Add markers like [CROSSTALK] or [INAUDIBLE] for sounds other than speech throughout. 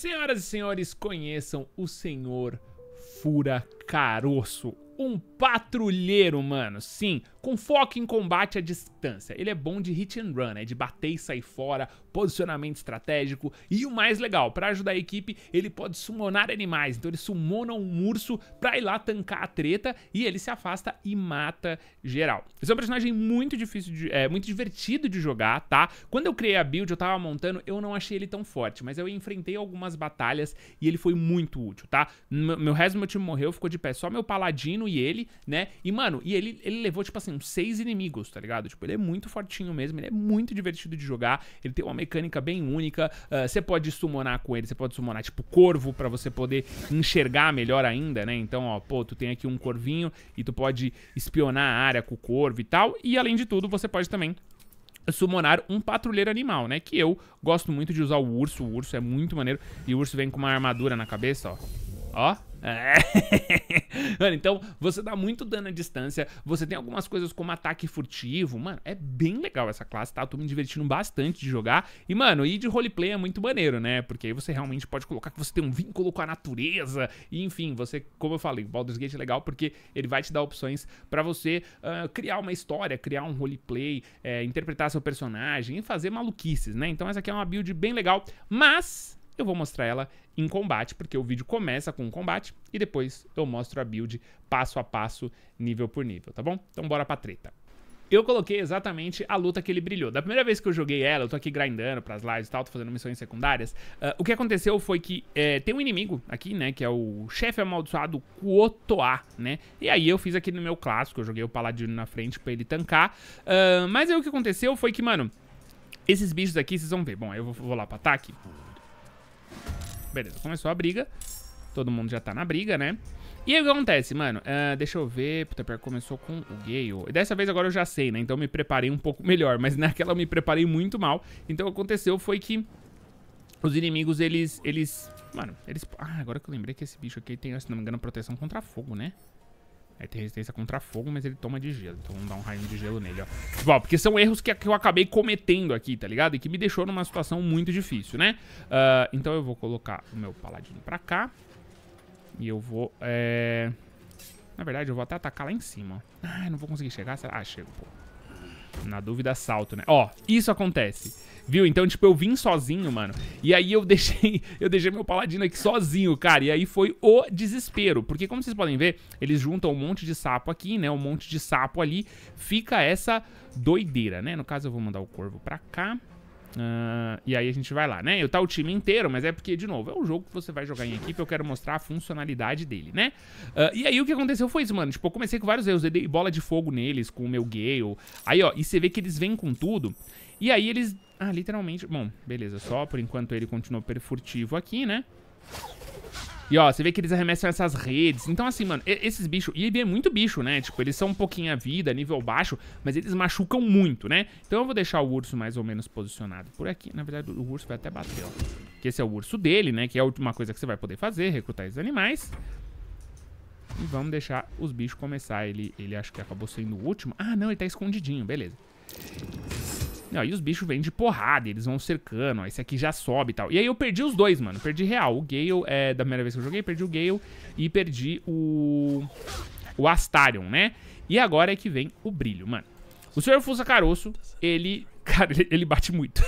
Senhoras e senhores, conheçam o senhor Fura Caroço um patrulheiro, mano. Sim, com foco em combate à distância. Ele é bom de hit and run, é de bater e sair fora, posicionamento estratégico. E o mais legal, para ajudar a equipe, ele pode summonar animais. Então ele summona um urso pra ir lá tancar a treta e ele se afasta e mata geral. Esse é um personagem muito difícil, de, é, muito divertido de jogar, tá? Quando eu criei a build, eu tava montando, eu não achei ele tão forte, mas eu enfrentei algumas batalhas e ele foi muito útil, tá? Meu, meu resto do meu time morreu, ficou de pé só meu paladino e ele, né? E, mano, e ele, ele levou, tipo assim, uns seis inimigos, tá ligado? Tipo, ele é muito fortinho mesmo, ele é muito divertido de jogar, ele tem uma mecânica bem única. Ah, você uh, pode summonar com ele, você pode summonar, tipo, corvo para você poder enxergar melhor ainda, né? Então, ó, pô, tu tem aqui um corvinho e tu pode espionar a área com o corvo e tal. E além de tudo, você pode também summonar um patrulheiro animal, né? Que eu gosto muito de usar o urso. O urso é muito maneiro. E o urso vem com uma armadura na cabeça, ó. Ó. É. [LAUGHS] mano, então você dá tá muito dano à distância. Você tem algumas coisas como ataque furtivo. Mano, é bem legal essa classe, tá? Eu tô me divertindo bastante de jogar. E, mano, e de roleplay é muito maneiro, né? Porque aí você realmente pode colocar que você tem um vínculo com a natureza. E, enfim, você, como eu falei, Baldur's Gate é legal porque ele vai te dar opções para você uh, criar uma história, criar um roleplay, é, interpretar seu personagem e fazer maluquices, né? Então, essa aqui é uma build bem legal. Mas eu vou mostrar ela em combate, porque o vídeo começa com um combate e depois eu mostro a build passo a passo, nível por nível, tá bom? Então bora pra treta. Eu coloquei exatamente a luta que ele brilhou. Da primeira vez que eu joguei ela, eu tô aqui grindando pras lives e tal, tô fazendo missões secundárias. Uh, o que aconteceu foi que é, tem um inimigo aqui, né? Que é o chefe amaldiçoado Kuotoa, né? E aí eu fiz aqui no meu clássico, eu joguei o paladino na frente pra ele tancar. Uh, mas aí o que aconteceu foi que, mano, esses bichos aqui, vocês vão ver. Bom, eu vou, vou lá pro ataque. Beleza, começou a briga. Todo mundo já tá na briga, né? E aí o que acontece, mano? Uh, deixa eu ver. Puta, pior começou com o Gale. E dessa vez agora eu já sei, né? Então eu me preparei um pouco [LAUGHS] melhor. Mas naquela eu me preparei muito mal. Então o que aconteceu foi que os inimigos, eles... eles Mano, eles... Ah, agora que eu lembrei que esse bicho aqui tem, se não me engano, proteção contra fogo, né? Aí é, tem resistência contra fogo, mas ele toma de gelo. Então vamos dar um raio de gelo nele, ó. Bom, tipo, porque são erros que, que eu acabei cometendo aqui, tá ligado? E que me deixou numa situação muito difícil, né? Uh, então eu vou colocar o meu paladino pra cá. E eu vou, é... Na verdade, eu vou até atacar lá em cima. Ah, não vou conseguir chegar. Será? Ah, chego, pô. Na dúvida, salto, né? Ó, isso acontece. Viu? Então, tipo, eu vim sozinho, mano. E aí eu [LAUGHS] deixei, eu deixei meu paladino aqui sozinho, cara. E aí foi o desespero. Porque, como vocês podem ver, eles juntam um monte de sapo aqui, né? Um monte de sapo ali. Fica essa doideira, né? No caso, eu vou mandar o corvo pra cá. Uh, e aí a gente vai lá, né? Eu tá o time inteiro, mas é porque, de novo, é um jogo que você vai jogar em equipe, eu quero mostrar a funcionalidade dele, né? Uh, e aí o que aconteceu foi isso, mano. Tipo, eu comecei com vários erros, eu dei bola de fogo neles com o meu Gale. Aí, ó, e você vê que eles vêm com tudo. E aí eles... Ah, literalmente... Bom, beleza, só por enquanto ele continuou perfurtivo aqui, né? E ó, você vê que eles arremessam essas redes. Então, assim, mano, esses bichos. E é muito bicho, né? Tipo, eles são um pouquinho a vida, nível baixo, mas eles machucam muito, né? Então eu vou deixar o urso mais ou menos posicionado por aqui. Na verdade, o urso vai até bater, ó. Que esse é o urso dele, né? Que é a última coisa que você vai poder fazer, recrutar esses animais. E vamos deixar os bichos começar. Ele, ele acho que acabou sendo o último. Ah, não, ele tá escondidinho, beleza. Não, e os bichos vêm de porrada, eles vão cercando, ó, esse aqui já sobe e tal. E aí eu perdi os dois, mano, perdi real. O Gale, é, da primeira vez que eu joguei, perdi o Gale e perdi o... O Astarion, né? E agora é que vem o brilho, mano. O Sr. Fusa Caroço, ele... [LAUGHS] Cara, ele bate muito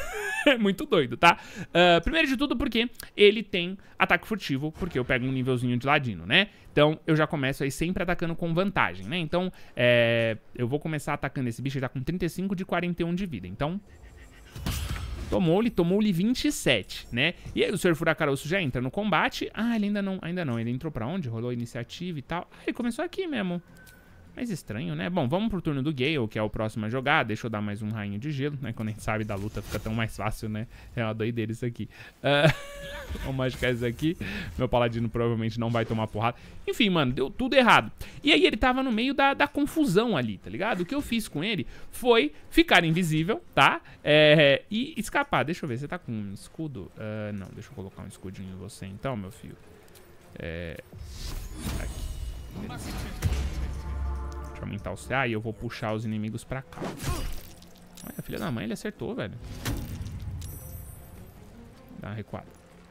é [LAUGHS] muito doido, tá? Uh, primeiro de tudo porque ele tem ataque furtivo, porque eu pego um nívelzinho de ladino, né? Então eu já começo aí sempre atacando com vantagem, né? Então é, eu vou começar atacando esse bicho, ele tá com 35 de 41 de vida, então... Tomou-lhe, tomou-lhe 27, né? E aí o Sr. Furacaroço já entra no combate. Ah, ele ainda não, ainda não. Ele entrou pra onde? Rolou a iniciativa e tal. Ah, ele começou aqui mesmo. Mas estranho, né? Bom, vamos pro turno do Gale, que é o próximo a jogar. Deixa eu dar mais um rainho de gelo, né? Quando a gente sabe da luta fica tão mais fácil, né? É uma doideira isso aqui. Uh... Ah, vamos [LAUGHS] machucar isso aqui. Meu paladino provavelmente não vai tomar porrada. Enfim, mano, deu tudo errado. E aí ele tava no meio da, da confusão ali, tá ligado? O que eu fiz com ele foi ficar invisível, tá? É... e escapar. Deixa eu ver, você tá com um escudo? Uh, não, deixa eu colocar um escudinho em você então, meu filho. É... Tá aqui. Beleza pra aumentar o CA e eu vou puxar os inimigos pra cá. Olha, filha da mãe, ele acertou, velho. Dá uma recuada.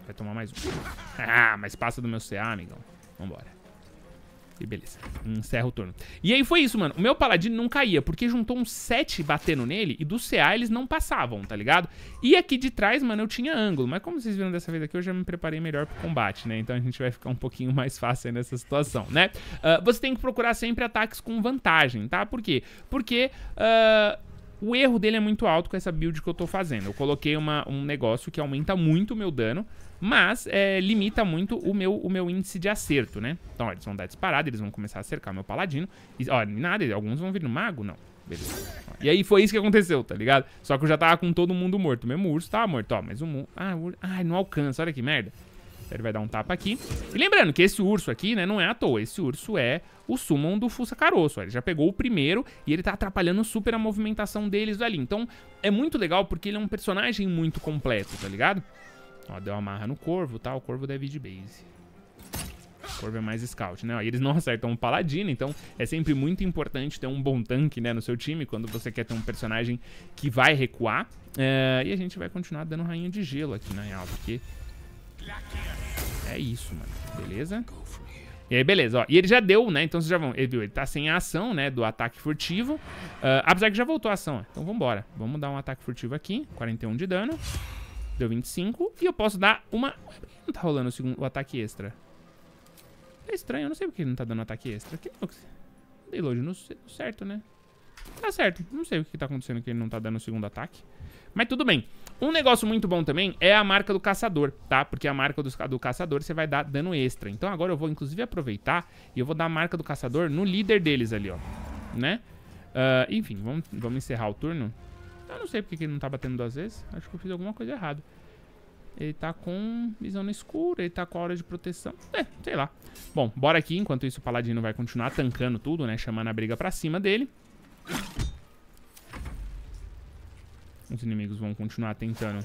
Vai tomar mais um. [LAUGHS] Ah, mas passa do meu CA, amigão. Vambora. E beleza, encerra o turno. E aí foi isso, mano. O meu paladino não caía, porque juntou uns 7 batendo nele e do CA eles não passavam, tá ligado? E aqui de trás, mano, eu tinha ângulo. Mas como vocês viram dessa vez aqui, eu já me preparei melhor pro combate, né? Então a gente vai ficar um pouquinho mais fácil aí nessa situação, né? Uh, você tem que procurar sempre ataques com vantagem, tá? Por quê? Porque... Uh, o erro dele é muito alto com essa build que eu tô fazendo. Eu coloquei uma, um negócio que aumenta muito o meu dano, mas é, limita muito o meu, o meu índice de acerto, né? Então, ó, eles vão dar disparada, eles vão começar a acercar meu paladino. E, ó, nada, alguns vão vir no mago, não. Beleza. Ó, e aí foi isso que aconteceu, tá ligado? Só que eu já tava com todo mundo morto. Mesmo o urso tava morto, ó. Mas o mundo... Ah, o... Ai, não alcança, olha que merda. Ele vai dar um tapa aqui. E lembrando que esse urso aqui, né, não é à toa. Esse urso é o summon do Fusa Caroço. Ele já pegou o primeiro e ele tá atrapalhando super a movimentação deles ali. Então, é muito legal porque ele é um personagem muito completo, tá ligado? Ó, deu uma marra no corvo, tá? O corvo deve ir de base. O corvo é mais scout, né? Ó, e eles não [LAUGHS] acertam o paladino, então é sempre muito importante ter um bom tanque, né, no seu time, quando você quer ter um personagem que vai recuar. É, e a gente vai continuar dando rainha de gelo aqui, na real, porque... É isso, mano. Beleza? E aí, beleza, ó. E ele já deu, né? Então vocês já vão. Ele viu, ele tá sem a ação, né? Do ataque furtivo. Uh, apesar que já voltou a ação, ó. Então vambora. Vamos dar um ataque furtivo aqui. 41 de dano. Deu 25. E eu posso dar uma... Não tá rolando o, segundo, o ataque extra. É estranho, eu não sei porque ele não tá dando ataque extra. Que não... Dei load no certo, né? Tá certo. Não sei o que tá acontecendo que ele não tá dando o segundo ataque. Mas tudo bem. Um negócio muito bom também é a marca do caçador, tá? Porque a marca do, do caçador você vai dar dano extra. Então agora eu vou inclusive aproveitar e eu vou dar a marca do caçador no líder deles ali, ó. Né? Uh, enfim, vamos, vamos encerrar o turno. Eu não sei porque que ele não tá batendo duas vezes. Acho que eu fiz alguma coisa errada. Ele tá com visão no escuro, ele tá com a hora de proteção. É, sei lá. Bom, bora aqui. Enquanto isso, o Paladino vai continuar tancando tudo, né? Chamando a briga pra cima dele. Os inimigos vão continuar tentando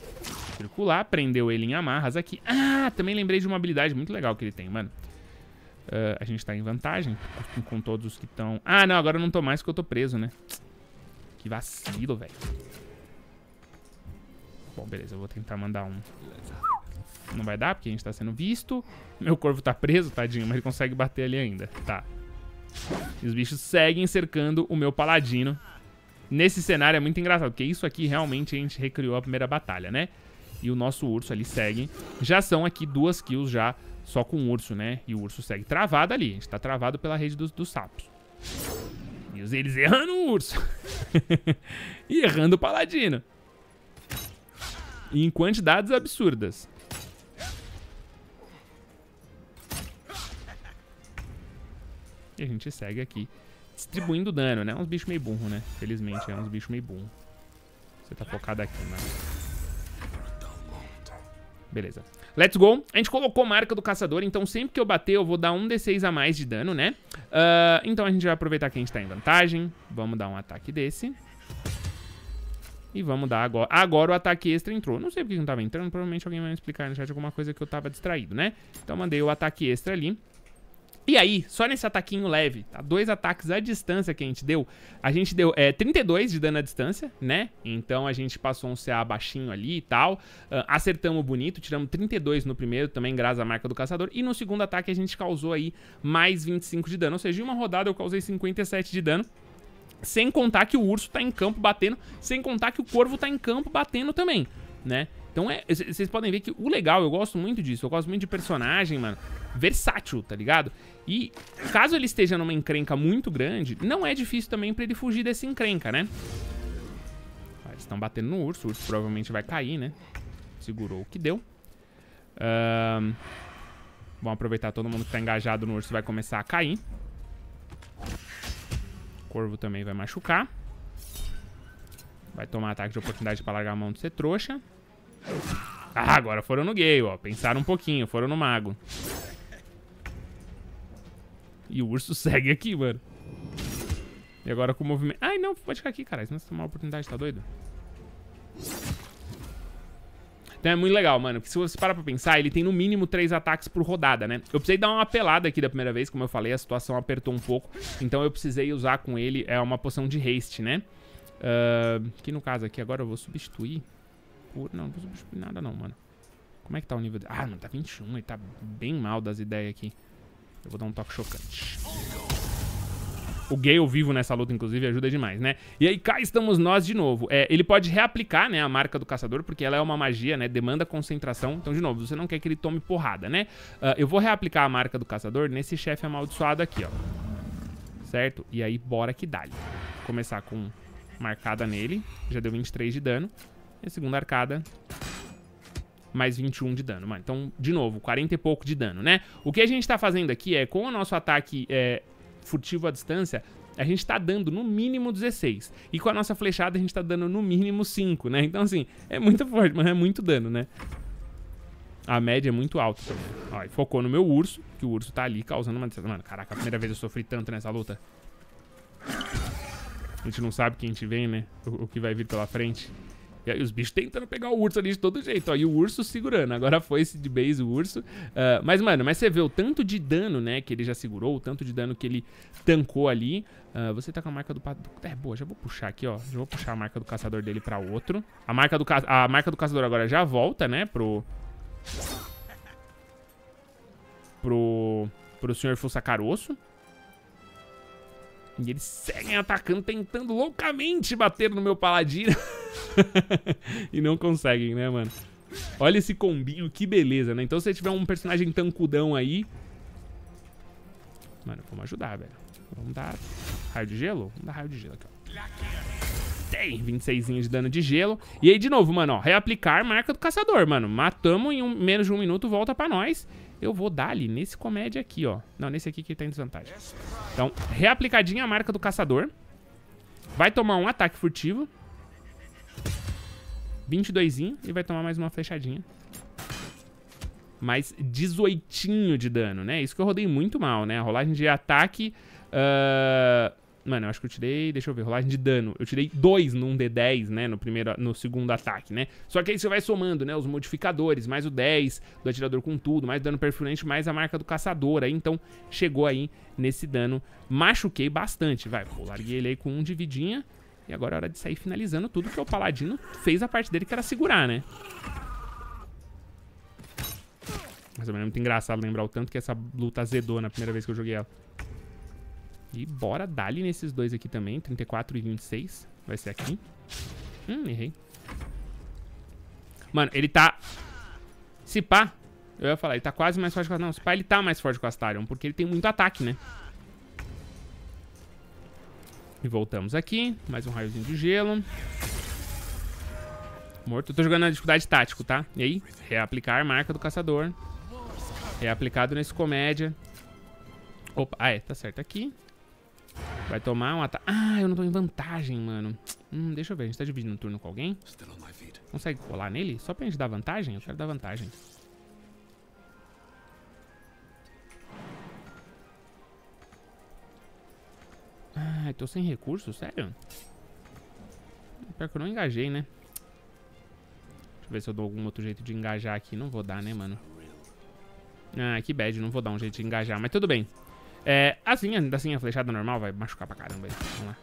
circular. Prendeu ele em amarras aqui. Ah, também lembrei de uma habilidade muito legal que ele tem, mano. Uh, a gente tá em vantagem com, com todos os que estão... Ah, não, agora eu não tô mais porque eu tô preso, né? Que vacilo, velho. Bom, beleza, eu vou tentar mandar um. Não vai dar, porque a gente tá sendo visto. Meu corvo tá preso, tadinho, mas ele consegue bater ali ainda. Tá. E os bichos seguem cercando o meu paladino. Nesse cenário é muito engraçado, porque isso aqui realmente a gente recriou a primeira batalha, né? E o nosso urso ali segue. Já são aqui duas kills já, só com o urso, né? E o urso segue travado ali. A gente tá travado pela rede dos, dos sapos. E eles errando o urso. [LAUGHS] e errando o paladino. E em quantidades absurdas. E a gente segue aqui distribuindo dano, né? Uns bichos meio burro, né? Felizmente, é uns bichos meio burro. Você tá focado aqui, mano. Beleza. Let's go. A gente colocou marca do caçador, então sempre que eu bater eu vou dar um D6 a mais de dano, né? Uh, então a gente vai aproveitar que a gente tá em vantagem. Vamos dar um ataque desse. E vamos dar agora. Agora o ataque extra entrou. Não sei porque não estava entrando. Provavelmente alguém vai me explicar no chat alguma coisa que eu estava distraído, né? Então mandei o ataque extra ali. E aí, só nesse ataquinho leve, tá? Dois ataques à distância que a gente deu. A gente deu é, 32 de dano à distância, né? Então a gente passou um CA baixinho ali e tal. Uh, acertamos bonito, tiramos 32 no primeiro, também graças à marca do caçador. E no segundo ataque a gente causou aí mais 25 de dano. Ou seja, em uma rodada eu causei 57 de dano. Sem contar que o urso tá em campo batendo, sem contar que o corvo tá em campo batendo também, né? Então é, vocês podem ver que o legal, eu gosto muito disso, eu gosto muito de personagem, mano, versátil, tá ligado? E caso ele esteja numa encrenca muito grande, não é difícil também pra ele fugir dessa encrenca, né? Ah, eles estão batendo no urso, o urso provavelmente vai cair, né? Segurou o que deu. Um, vamos aproveitar todo mundo que tá engajado no urso vai começar a cair corvo também vai machucar. Vai tomar ataque de oportunidade pra largar a mão de ser trouxa. Ah, agora foram no gay, ó. Pensaram um pouquinho, foram no mago. E o urso [LAUGHS] segue aqui, mano. E agora com o movimento... Ai, não, pode ficar aqui, cara. Se não tomar a oportunidade, tá doido? Então é muito legal, mano. Porque se você parar pra pensar, ele tem no mínimo três ataques por rodada, né? Eu precisei dar uma pelada aqui da primeira vez, como eu falei, a situação apertou um pouco. Então eu precisei usar com ele é uma poção de haste, né? Uh, que no caso aqui agora eu vou substituir por... Não, não vou substituir nada não, mano. Como é que tá o nível dele? Ah, não, tá 21. Ele tá bem mal das ideias aqui. Eu vou dar um toque chocante. O Gale vivo nessa luta, inclusive, ajuda demais, né? E aí cá estamos nós de novo. É, ele pode reaplicar, né, a marca do caçador, porque ela é uma magia, né? Demanda concentração. Então, de novo, você não quer que ele tome porrada, né? Uh, eu vou reaplicar a marca do caçador nesse chefe amaldiçoado aqui, ó. Certo? E aí, bora que dá. -lhe. Começar com marcada nele. Já deu 23 de dano. E a segunda arcada mais 21 de dano, mano. Então, de novo, 40 e pouco de dano, né? O que a gente tá fazendo aqui é, com o nosso ataque é, furtivo à distância, a gente está dando no mínimo 16. E com a nossa flechada a gente está dando no mínimo 5, né? Então, assim, é muito forte, mas é muito dano, né? A média é muito alta também. Ó, focou no meu urso, que o urso tá ali causando uma... Mano, caraca, a primeira vez eu sofri tanto nessa luta. A gente não sabe quem a gente vem, né? O, o que vai vir pela frente. E aí os bichos tentando pegar o urso ali de todo jeito, ó. E o urso segurando. Agora foi esse de base o urso. Uh, mas, mano, mas você vê o tanto de dano, né, que ele já segurou, o tanto de dano que ele tancou ali. Uh, você tá com a marca do... É, boa, já vou puxar aqui, ó. Já vou puxar a marca do caçador dele pra outro. A marca do, ca... a marca do caçador agora já volta, né, pro... Pro... Pro senhor Fussa Caroço. E eles seguem atacando, tentando loucamente bater no meu paladino. [LAUGHS] e não conseguem, né, mano? Olha esse combinho, que beleza, né? Então se você tiver um personagem tancudão aí... Mano, vamos ajudar, velho. Vamos dar raio de gelo? Vamos dar raio de gelo aqui, ó. Tem 26 de dano de gelo. E aí, de novo, mano, ó, reaplicar marca do caçador, mano. Matamos em um, menos de um minuto, volta pra nós. Eu vou dar ali nesse comédia aqui, ó. Não, nesse aqui que ele tá em desvantagem. Então, reaplicadinha a marca do caçador. Vai tomar um ataque furtivo. 22zinho e vai tomar mais uma flechadinha. Mais 18 de dano, né? Isso que eu rodei muito mal, né? A rolagem de ataque... Uh Mano, eu acho que eu tirei. Deixa eu ver, rolagem de dano. Eu tirei 2 num D10, né? No, primeiro, no segundo ataque, né? Só que aí você vai somando, né? Os modificadores, mais o 10 do atirador com tudo, mais dano perfurante, mais a marca do caçador. Aí então chegou aí nesse dano. Machuquei bastante, vai. Pô, larguei ele aí com um de vidinha. E agora é hora de sair finalizando tudo que o paladino fez a parte dele, que era segurar, né? Mas é muito engraçado lembrar o tanto que essa luta azedou na primeira vez que eu joguei ela. E bora dali nesses dois aqui também. 34 e 26. Vai ser aqui. Hum, errei. Mano, ele tá... Se pá... Eu ia falar, ele tá quase mais forte que o Não, se pá, ele tá mais forte que o Astarion, porque ele tem muito ataque, né? E voltamos aqui. Mais um raiozinho de gelo. Morto. Eu tô jogando na dificuldade tático, tá? E aí, reaplicar a marca do caçador. Reaplicado nesse comédia. Opa, ah é, tá certo aqui. Vai tomar um ataque. Ah, eu não tô em vantagem, mano. Hum, deixa eu ver. A gente tá dividindo um turno com alguém. Consegue colar nele? Só pra gente dar vantagem? Eu quero dar vantagem. Ai, tô sem recurso? Sério? Pior que eu não engajei, né? Deixa eu ver se eu dou algum outro jeito de engajar aqui. Não vou dar, né, mano? Ah, que bad. Não vou dar um jeito de engajar. Mas tudo bem. É, assim, assim, a flechada normal vai machucar pra caramba. Vamos lá.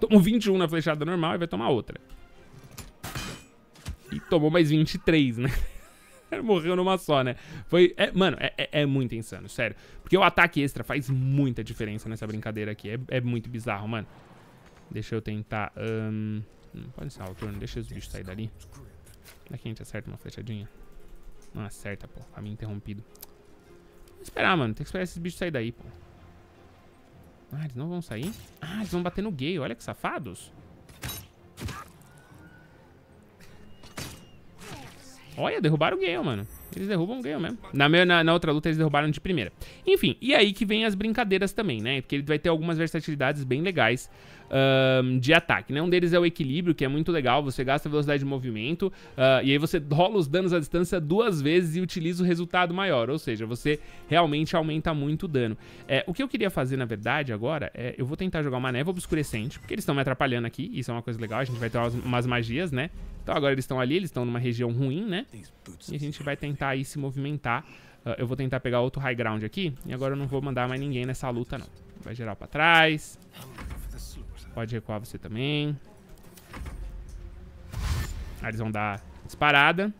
Tomou 21 na flechada normal e vai tomar outra. E tomou mais 23, né? [LAUGHS] Morreu numa só, né? Foi. É, mano, é, é, é, muito insano, sério. Porque o ataque extra faz muita diferença nessa brincadeira aqui. É, é muito bizarro, mano. Deixa eu tentar. Um... Não pode ser o turno, deixa os bichos sair dali. Daqui a gente acerta uma flechadinha. Não acerta, pô. Caminho tá interrompido que esperar, mano. Tem que esperar esses bichos sair daí, pô. Ah, eles não vão sair? Ah, eles vão bater no gay. Olha que safados. Olha, derrubaram o gay, mano. Eles derrubam, ganham mesmo. Na, minha, na, na, outra luta eles derrubaram de primeira. Enfim, e aí que vem as brincadeiras também, né? Porque ele vai ter algumas versatilidades bem legais um, de ataque, né? Um deles é o equilíbrio, que é muito legal. Você gasta velocidade de movimento uh, e aí você rola os danos à distância duas vezes e utiliza o resultado maior. Ou seja, você realmente aumenta muito o dano. É, o que eu queria fazer, na verdade, agora é... Eu vou tentar jogar uma neva obscurecente, porque eles estão me atrapalhando aqui. Isso é uma coisa legal. A gente vai ter umas, umas magias, né? Então agora eles estão ali, eles estão numa região ruim, né? E a gente vai tentar tentar aí se movimentar. Uh, eu vou tentar pegar outro high ground aqui. E agora eu não vou mandar mais ninguém nessa luta, não. Vai gerar pra trás. Pode recuar você também. Aí ah, eles vão dar disparada.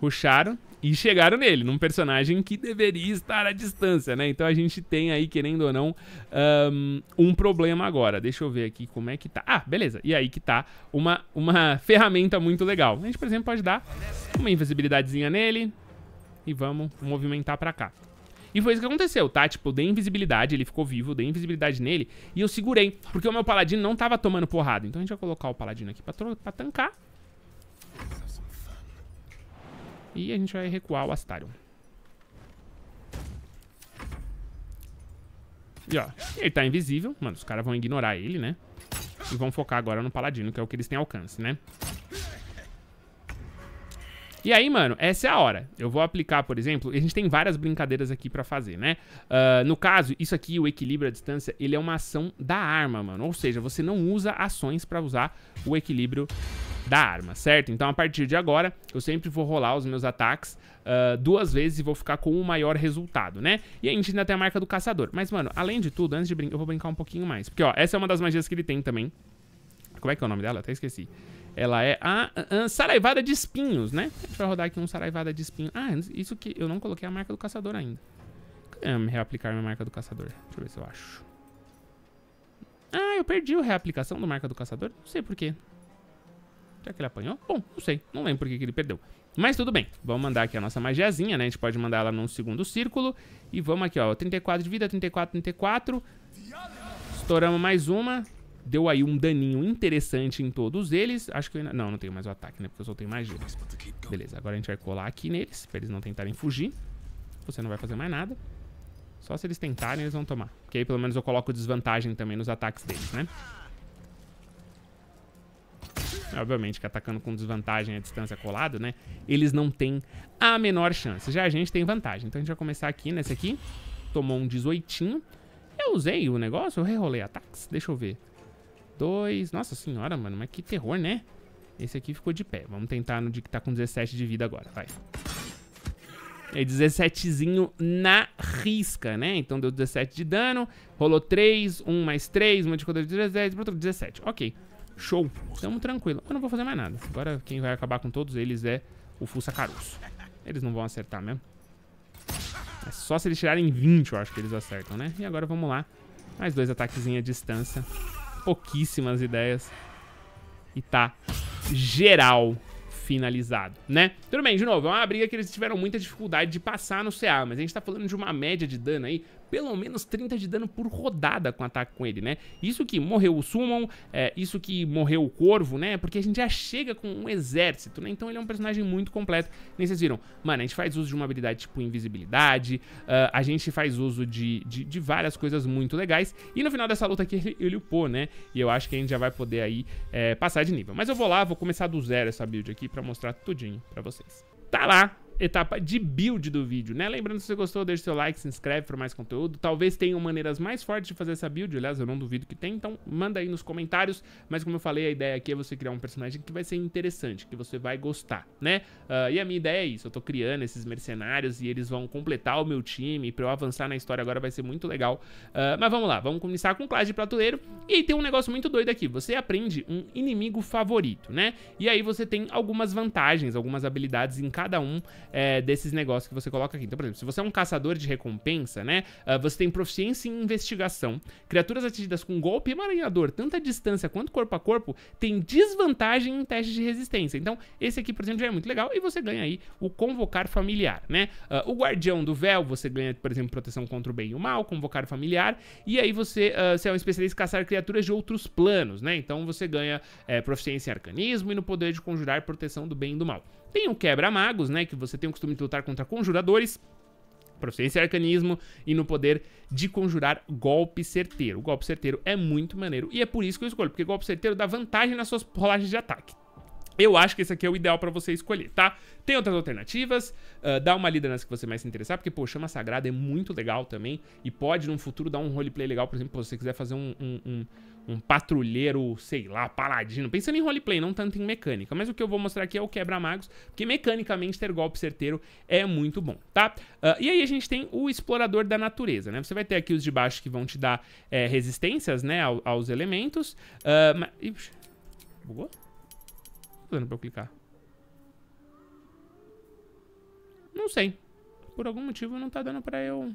Ruxaram. E chegaram nele, num personagem que deveria estar à distância, né? Então a gente tem aí, querendo ou não, um, um problema agora. Deixa eu ver aqui como é que tá. Ah, beleza. E aí que tá uma, uma [LAUGHS] ferramenta muito legal. A gente, por exemplo, pode dar uma invisibilidadezinha nele. E vamos movimentar pra cá. E foi isso que aconteceu, tá? Tipo, dei invisibilidade, ele ficou vivo, dei invisibilidade nele e eu segurei, porque o meu paladino não tava tomando porrada. Então a gente vai colocar o paladino aqui pra, pra tancar. E a gente vai recuar o Astarion. E ó, ele tá invisível. Mano, os caras vão ignorar ele, né? E vão focar agora no Paladino, que é o que eles têm alcance, né? E aí, mano, essa é a hora. Eu vou aplicar, por exemplo, a gente tem várias brincadeiras aqui pra fazer, né? Uh, no caso, isso aqui, o equilíbrio à distância, ele é uma ação da arma, mano. Ou seja, você não usa ações pra usar o equilíbrio da arma, certo? Então a partir de agora eu sempre vou rolar os meus ataques uh, duas vezes e vou ficar com o um maior resultado, né? E a gente ainda tem a marca do caçador. Mas, mano, além de tudo, antes de brincar, eu vou brincar um pouquinho mais. Porque, ó, essa é uma das magias que ele tem também. Como é que é o nome dela? Até esqueci. Ela é a, a, a, Saraivada de Espinhos, né? A gente vai rodar aqui um Saraivada de Espinhos. Ah, isso que eu não coloquei a marca do caçador ainda. Um, reaplicar minha marca do caçador. Deixa eu ver se eu acho. Ah, eu perdi a reaplicação do marca do caçador? Não sei porquê. Será que ele apanhou? Bom, não sei. Não lembro por que, que ele perdeu. Mas tudo bem. Vamos mandar aqui a nossa magiazinha, né? A gente pode mandar ela num segundo círculo. E vamos aqui, ó. 34 de vida, 34, 34. Estouramos mais uma. Deu aí um daninho interessante em todos eles. Acho que eu ainda... Não, não tenho mais o ataque, né? Porque eu soltei magia. Beleza, agora a gente vai colar aqui neles, pra eles não tentarem fugir. Você não vai fazer mais nada. Só se eles tentarem, eles vão tomar. Porque aí pelo menos eu coloco desvantagem também nos ataques deles, né? obviamente que atacando com desvantagem a distância colado, né? Eles não têm a menor chance. Já a gente tem vantagem. Então a gente vai começar aqui nesse aqui. Tomou um 18. Eu usei o negócio, eu rerolei ataques. Deixa eu ver. Dois. Nossa senhora, mano, mas que terror, né? Esse aqui ficou de pé. Vamos tentar no de que tá com 17 de vida agora, vai. É 17zinho na risca, né? Então deu 17 de dano, rolou 3, 1 mais 3, multiplicador de 17, pronto, 17. Ok. Show. Tamo tranquilo. Eu não vou fazer mais nada. Agora quem vai acabar com todos eles é o Fussa Caruso. Eles não vão acertar mesmo. É só se eles tirarem 20, eu acho que eles acertam, né? E agora vamos lá. Mais dois ataquezinhos à distância. Pouquíssimas ideias. E tá geral finalizado, né? Tudo bem, de novo, é uma briga que eles tiveram muita dificuldade de passar no CA, mas a gente tá falando de uma média de dano aí pelo menos 30 de dano por rodada com ataque com ele, né? Isso que morreu o Summon, é, isso que morreu o Corvo, né? Porque a gente já chega com um exército, né? Então ele é um personagem muito completo. Nem vocês viram. Mano, a gente faz uso de uma habilidade tipo invisibilidade, uh, a gente faz uso de, de, de, várias coisas muito legais. E no final dessa luta aqui ele, ele upou, né? E eu acho que a gente já vai poder aí é, passar de nível. Mas eu vou lá, vou começar do zero essa build aqui pra mostrar tudinho pra vocês. Tá lá, etapa de build do vídeo, né? Lembrando, se você gostou, deixa seu like, se inscreve para mais conteúdo. Talvez tenham maneiras mais fortes de fazer essa build, aliás, eu não duvido que tem, então manda aí nos comentários. Mas como eu falei, a ideia aqui é você criar um personagem que vai ser interessante, que você vai gostar, né? Uh, e a minha ideia é isso, eu tô criando esses mercenários e eles vão completar o meu time, para eu avançar na história agora vai ser muito legal. Uh, mas vamos lá, vamos começar com o Clash de Platoeiro. E tem um negócio muito doido aqui, você aprende um inimigo favorito, né? E aí você tem algumas vantagens, algumas habilidades em cada um é, desses negócios que você coloca aqui. Então, por exemplo, se você é um caçador de recompensa, né? Uh, você tem proficiência em investigação. Criaturas atingidas com golpe emaranhador, tanto a distância quanto corpo a corpo, tem desvantagem em testes de resistência. Então, esse aqui, por exemplo, já é muito legal e você ganha aí o convocar familiar, né? Uh, o guardião do véu, você ganha, por exemplo, proteção contra o bem e o mal, convocar familiar. E aí você, uh, você é um especialista em caçar criaturas de outros planos, né? Então você ganha é, proficiência em arcanismo e no poder de conjurar proteção do bem e do mal. Tem o quebra-magos, né? Que você tem o costume de lutar contra conjuradores proficiência e arcanismo e no poder de conjurar golpe certeiro. O golpe certeiro é muito maneiro e é por isso que eu escolho, porque golpe certeiro dá vantagem nas suas rolagens de ataque. Eu acho que esse aqui é o ideal para você escolher, tá? Tem outras alternativas, uh, dá uma lida nas que você mais se interessar, porque, pô, Chama Sagrada é muito legal também e pode, no futuro, dar um roleplay legal, por exemplo, se você quiser fazer um, um, um um patrulheiro, sei lá, paladino. Pensando em roleplay, não tanto em mecânica. Mas o que eu vou mostrar aqui é o quebra-magos, porque mecanicamente ter golpe certeiro é muito bom, tá? Uh, e aí a gente tem o explorador da natureza, né? Você vai ter aqui os de baixo que vão te dar é, resistências, né, ao, aos elementos. Uh, ah, mas... Ih, bugou? Não dando pra eu clicar. Não sei. Por algum motivo não tá dando pra eu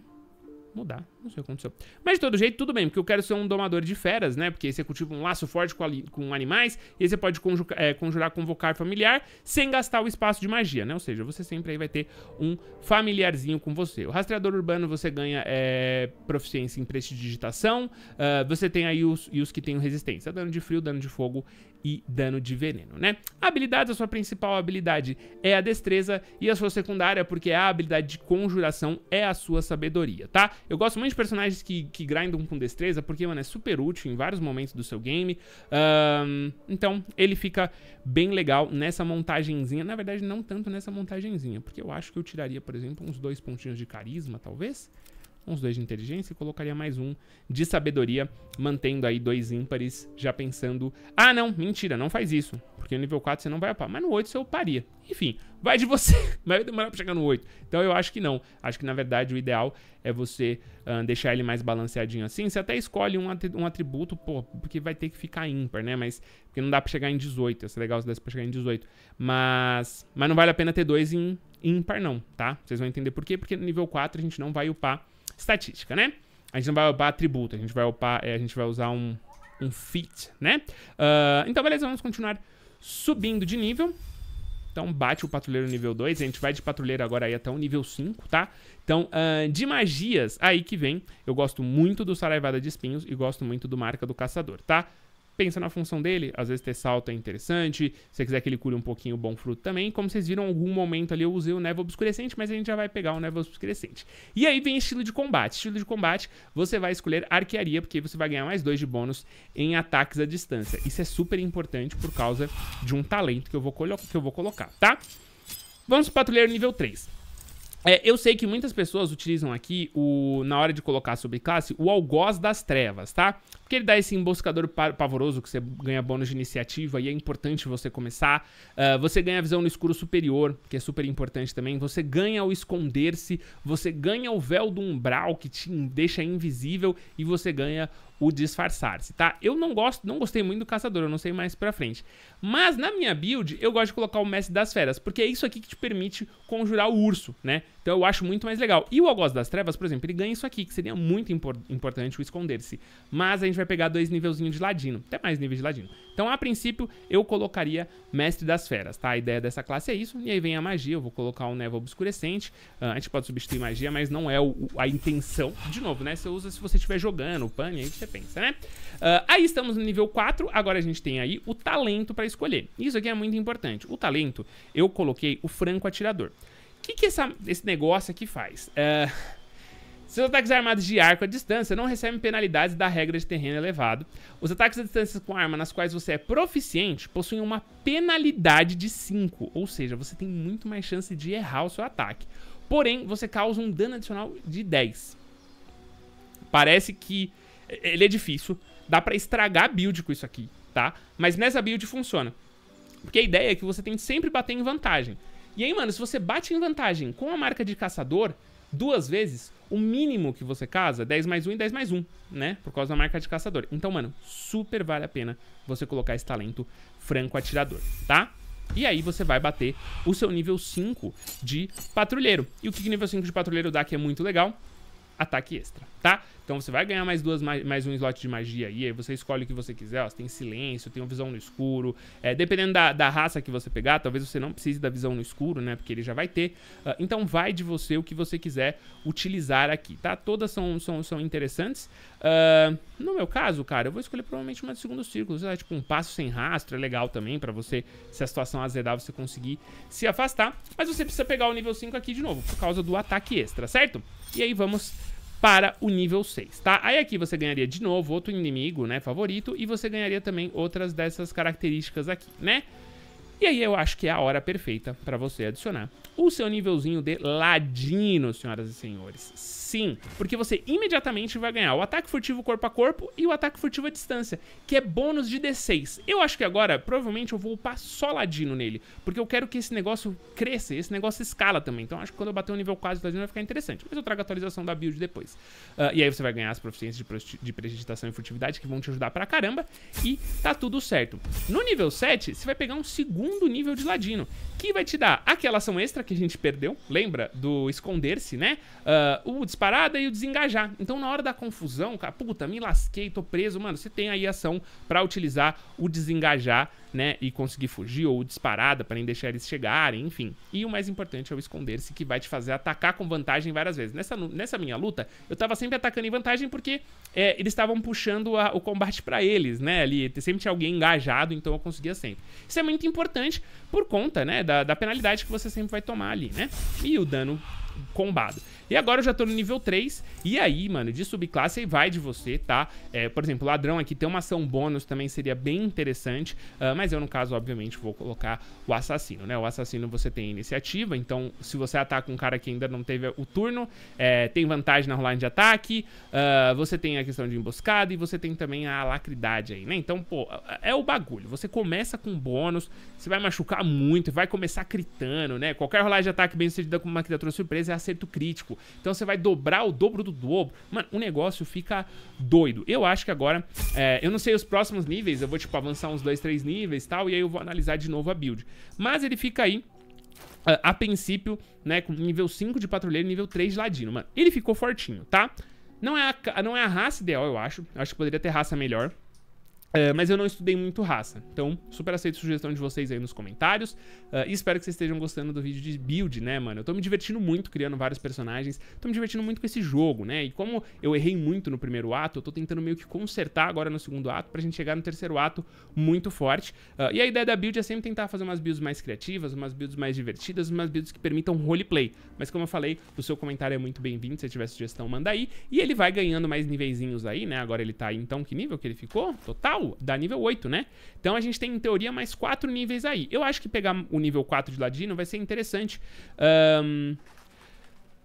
mudar. Não sei o que aconteceu. Mas de todo jeito, tudo bem, porque eu quero ser um domador de feras, né? Porque aí você cultiva um laço forte com, com animais, e aí você pode conjurar, é, conjurar convocar familiar sem gastar o espaço de magia, né? Ou seja, você sempre aí vai ter um familiarzinho com você. O rastreador urbano você ganha é, proficiência em prestidigitação, uh, ah, você tem aí os, e os que têm resistência, dano de frio, dano de fogo e dano de veneno, né? Habilidades, a sua principal habilidade é a destreza e a sua secundária, porque a habilidade de conjuração é a sua sabedoria, tá? Eu gosto muito de personagens que, que grindam com destreza, porque, mano, é super útil em vários momentos do seu game. Um, então, ele fica bem legal nessa montagenzinha. Na verdade, não tanto nessa montagenzinha, porque eu acho que eu tiraria, por exemplo, uns dois pontinhos de carisma, talvez uns dois de inteligência e colocaria mais um de sabedoria, mantendo aí dois ímpares, já pensando... Ah, não, mentira, não faz isso, porque no nível 4 você não vai upar, mas no 8 você uparia. Enfim, vai de você, [LAUGHS] vai demorar pra chegar no 8. Então eu acho que não, acho que na verdade o ideal é você uh, deixar ele mais balanceadinho assim, você até escolhe um, um atributo, pô, porque vai ter que ficar ímpar, né, mas... Porque não dá pra chegar em 18, ia ser legal se desse pra chegar em 18, mas... Mas não vale a pena ter dois em ímpar não, tá? Vocês vão entender por quê, porque no nível 4 a gente não vai upar estatística, né? A gente não vai upar atributo, a gente vai upar, é, a gente vai usar um, um fit, né? Uh, então, beleza, vamos continuar subindo de nível. Então bate o patrulheiro nível 2, a gente vai de patrulheiro agora aí até o nível 5, tá? Então, uh, de magias, aí que vem, eu gosto muito do Saraivada de Espinhos e gosto muito do Marca do Caçador, tá? pensa na função dele. Às vezes ter salto é interessante. Se você quiser que ele cure um pouquinho o bom fruto também. Como vocês viram, em algum momento ali eu usei o névoa obscurecente, mas a gente já vai pegar o névoa obscurecente. E aí vem estilo de combate. Estilo de combate, você vai escolher arquearia, porque você vai ganhar mais dois de bônus em ataques à distância. Isso é super importante por causa de um talento que eu vou, que eu vou colocar, tá? Vamos pro patrulheiro nível 3. É, eu sei que muitas pessoas utilizam aqui, o, na hora de colocar a subclasse o algoz das trevas, tá? Porque ele dá esse emboscador pavoroso que você ganha bônus de iniciativa e é importante você começar. Uh, você ganha a visão no escuro superior, que é super importante também. Você ganha o esconder-se, você ganha o véu do umbral, que te deixa invisível, e você ganha o disfarçar-se, tá? Eu não gosto, não gostei muito do caçador, eu não sei mais pra frente. Mas na minha build, eu gosto de colocar o mestre das feras, porque é isso aqui que te permite conjurar o urso, né? Então eu acho muito mais legal. E o algoz das trevas, por exemplo, ele ganha isso aqui, que seria muito impor importante o esconder-se. Mas a gente vai pegar dois nivelzinhos de ladino, até mais níveis de ladino. Então, a princípio, eu colocaria Mestre das Feras, tá? A ideia dessa classe é isso, e aí vem a magia, eu vou colocar um Névoa Obscurecente, uh, a gente pode substituir magia, mas não é o, a intenção. De novo, né? Você usa se você estiver jogando, o pane, aí você pensa, né? Uh, aí estamos no nível 4, agora a gente tem aí o talento para escolher. Isso aqui é muito importante. O talento, eu coloquei o Franco Atirador. O que, que essa, esse negócio aqui faz? Uh, seus ataques armados de arco à distância não recebem penalidades da regra de terreno elevado. Os ataques à distância com arma nas quais você é proficiente possuem uma penalidade de 5, ou seja, você tem muito mais chance de errar o seu ataque. Porém, você causa um dano adicional de 10. Parece que ele é difícil, dá para estragar a build com isso aqui, tá? Mas nessa build funciona. Porque a ideia é que você tem que sempre bater em vantagem. E aí, mano, se você bate em vantagem com a marca de caçador duas vezes, o mínimo que você casa é 10 mais 1 e 10 mais 1, né? Por causa da marca de caçador. Então, mano, super vale a pena você colocar esse talento franco atirador, tá? E aí você vai bater o seu nível 5 de patrulheiro. E o que, que nível 5 de patrulheiro dá que é muito legal? ataque extra, tá? Então você vai ganhar mais duas mais um slot de magia aí, aí você escolhe o que você quiser, ó, você tem silêncio, tem visão no escuro, é, dependendo da, da raça que você pegar, talvez você não precise da visão no escuro, né, porque ele já vai ter, uh, então vai de você o que você quiser utilizar aqui, tá? Todas são, são, são interessantes, uh, no meu caso, cara, eu vou escolher provavelmente uma de segundo círculo, sei lá, tipo um passo sem rastro, é legal também pra você, se a situação azedar, você conseguir se afastar, mas você precisa pegar o nível 5 aqui de novo, por causa do ataque extra, certo? E aí vamos para o nível 6, tá? Aí aqui você ganharia de novo outro inimigo, né, favorito, e você ganharia também outras dessas características aqui, né? E aí eu acho que é a hora perfeita para você adicionar o seu nívelzinho de ladino, senhoras e senhores. Sim, porque você imediatamente vai ganhar o ataque furtivo corpo a corpo e o ataque furtivo à distância, que é bônus de D6. Eu acho que agora, provavelmente, eu vou upar só ladino nele, porque eu quero que esse negócio cresça, esse negócio escala também. Então, acho que quando eu bater um nível quase ladino vai ficar interessante. Mas eu trago a atualização da build depois. Uh, e aí você vai ganhar as proficiências de, de e furtividade, que vão te ajudar pra caramba, e tá tudo certo. No nível 7, você vai pegar um segundo nível de ladino, que vai te dar aquela ação extra que a gente perdeu, lembra? Do esconder-se, né? Uh, o disparada e o desengajar. Então, na hora da confusão, cara, puta, me lasquei, tô preso, mano, você tem aí ação para utilizar o desengajar né, e conseguir fugir ou disparada para nem deixar eles chegarem, enfim. E o mais importante é o esconder-se, que vai te fazer atacar com vantagem várias vezes. Nessa, nessa minha luta, eu tava sempre atacando em vantagem porque é, eles estavam puxando a, o combate para eles, né, ali, sempre tinha alguém engajado, então eu conseguia sempre. Isso é muito importante por conta, né, da, da penalidade que você sempre vai tomar ali, né, e o dano combado. E agora eu já tô no nível 3, e aí, mano, de subclasse aí vai de você, tá? É, por exemplo, ladrão aqui tem uma ação bônus também seria bem interessante, uh, mas eu, no caso, obviamente, vou colocar o assassino, né? O assassino você tem iniciativa, então se você ataca um cara que ainda não teve o turno, é, tem vantagem na rolagem de ataque, uh, você tem a questão de emboscada e você tem também a alacridade aí, né? Então, pô, é o bagulho. Você começa com bônus, você vai machucar muito, vai começar critando, né? Qualquer rolagem de ataque bem sucedida com uma criatura surpresa é acerto crítico. Então você vai dobrar o dobro do dobro. Mano, o negócio fica doido. Eu acho que agora, é, eu não sei os próximos níveis, eu vou tipo avançar uns dois, três níveis e tal, e aí eu vou analisar de novo a build. Mas ele fica aí a, a princípio, né, com nível 5 de patrulheiro e nível 3 de ladino, mano. Ele ficou fortinho, tá? Não é a, não é a raça ideal, eu acho. Eu acho que poderia ter raça melhor. Uh, mas eu não estudei muito raça. Então, super aceito a sugestão de vocês aí nos comentários. Uh, e espero que vocês estejam gostando do vídeo de build, né, mano? Eu tô me divertindo muito criando vários personagens. Tô me divertindo muito com esse jogo, né? E como eu errei muito no primeiro ato, eu tô tentando meio que consertar agora no segundo ato pra gente chegar no terceiro ato muito forte. Uh, e a ideia da build é sempre tentar fazer umas builds mais criativas, umas builds mais divertidas, umas builds que permitam roleplay. Mas como eu falei, o seu comentário é muito bem-vindo. Se tiver sugestão, manda aí. E ele vai ganhando mais niveizinhos aí, né? Agora ele tá aí, então, que nível que ele ficou? Total? dá nível 8, né? Então a gente tem, em teoria, mais 4 níveis aí. Eu acho que pegar o nível 4 de ladino vai ser interessante. Um,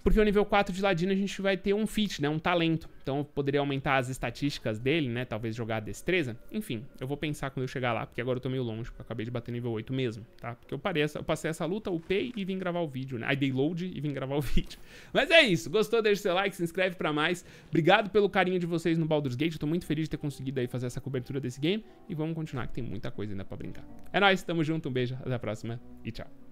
porque o nível 4 de Ladino a gente vai ter um feat, né? Um talento. Então eu poderia aumentar as estatísticas dele, né? Talvez jogar a destreza. Enfim, eu vou pensar quando eu chegar lá, porque agora eu tô meio longe, porque eu acabei de bater nível 8 mesmo, tá? Porque eu, parei eu passei essa luta, upei e vim gravar o vídeo, né? Aí dei load e vim gravar o [LAUGHS] vídeo. Mas é isso. Gostou? Deixa seu like, se inscreve pra mais. Obrigado pelo carinho de vocês no Baldur's Gate. Eu tô muito feliz de ter conseguido aí fazer essa cobertura desse game. E vamos continuar, que tem muita coisa ainda pra brincar. É nóis, tamo junto, um beijo, até a próxima e tchau.